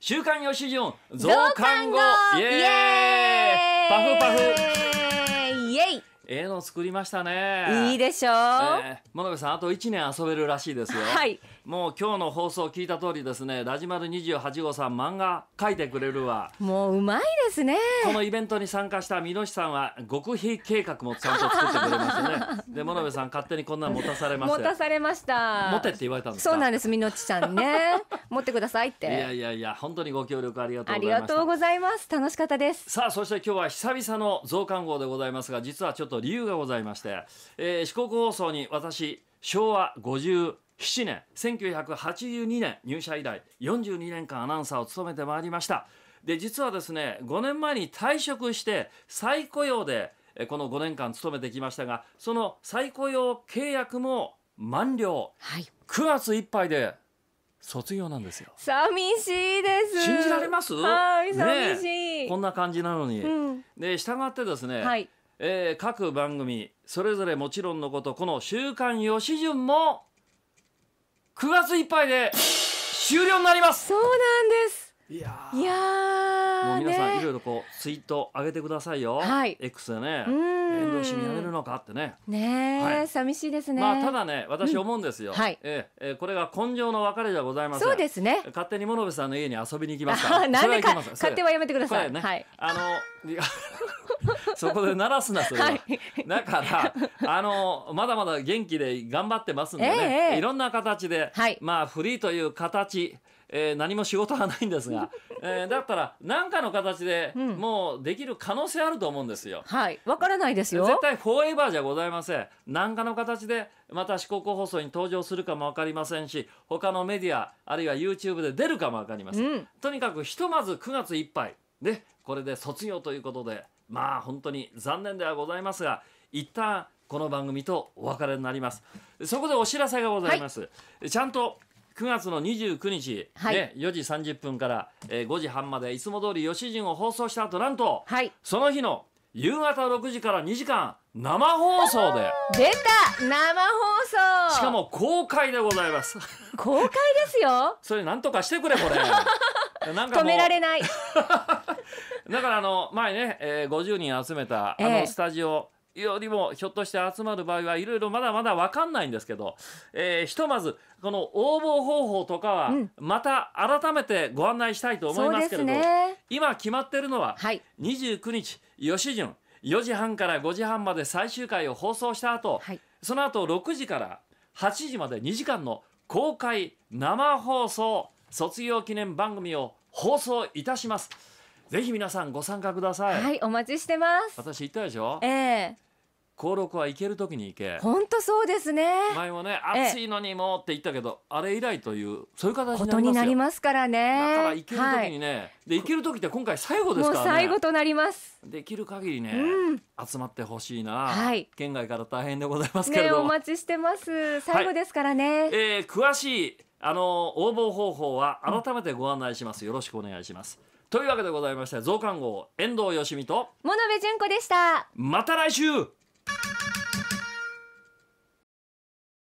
週刊よし順、増刊号イエーイパフパフイエイええの作りましたねいいでしょう、えー、物さんあと1年遊べるらしいですよはいもう今日の放送聞いた通りですねラジマル28号さん漫画書いてくれるわもううまいですねこのイベントに参加した美濃さんは極秘計画もちゃんと作ってくれましたね で物部さん勝手にこんな持たされました持たされました持てって言われたんですそうなんです美ちゃんね 持ってくださいっていやいやいや本当にご協力ありがとうありがとうございます楽しかったですさあそして今日は久々の増刊号でございますが実はちょっとと理由がございまして、えー、四国放送に私、昭和57年、1982年入社以来、42年間アナウンサーを務めてまいりました。で、実はですね、5年前に退職して、再雇用で、この5年間勤めてきましたが、その再雇用契約も満了。はい、9月いっぱいで卒業なんですよ。寂しいです。信じられます？はい、寂しい、ね、こんな感じなのに。うん、で、従ってですね、はい、えー、各番組それぞれもちろんのことこの「週刊よしじゅん」も9月いっぱいで終了になりますそうなんですいやいもう皆さんいろいろこうツイート上げてくださいよ、はい、X でね遠藤氏にやれるのかってねね、はい、寂しいですねまあただね私思うんですよ、うんはい、えー、えー、これが根性の別れじゃございませんそうですね勝手に物部さんの家に遊びに行きますからなんでか勝手はやめてください、ね、はいあのいやそこで鳴らすなそれは、はい、だから あのまだまだ元気で頑張ってますんでね、えー、いろんな形で、はい、まあフリーという形えー、何も仕事はないんですが、えー、だったら何かの形でもうできる可能性あると思うんですよ。うん、はいわからないですよ。絶対フォーエバーじゃございません。何かの形でまた四国放送に登場するかもわかりませんし他のメディアあるいは YouTube で出るかもわかりません。うん、とにかくひとまず9月いっぱいでこれで卒業ということでまあ本当に残念ではございますが一旦この番組とお別れになりますそこでお知らせがございます、はい、ちゃんと9月の29日、はい、ね、4時30分から、えー、5時半までいつも通り吉陣を放送した後なんと、はい、その日の夕方6時から2時間生放送で出た生放送しかも公開でございます公開ですよ それなんとかしてくれこれ 止められないだからあの前ね、えー、50人集めたあのスタジオ、よりもひょっとして集まる場合はいろいろまだまだ分かんないんですけど、えー、ひとまずこの応募方法とかはまた改めてご案内したいと思いますけれど、うんね、今決まってるのは29日吉順4時半から5時半まで最終回を放送した後、はい、その後6時から8時まで2時間の公開生放送卒業記念番組を放送いたします。ぜひ皆さんご参加ください。はい、お待ちしてます。私言ったでしょ。ええー登録は行ける時に行け本当そうですね前もね暑いのにもって言ったけど、あれ以来というそういう形ことになりますからねだから行ける時にね、はい、で行ける時って今回最後ですから、ね、最後となりますできる限りね、うん、集まってほしいな、はい、県外から大変でございますけれども、ね、お待ちしてます最後ですからね、はい、えー、詳しいあの応募方法は改めてご案内します、よろしくお願いしますというわけでございまして増刊号遠藤よしみと物部純子でしたまた来週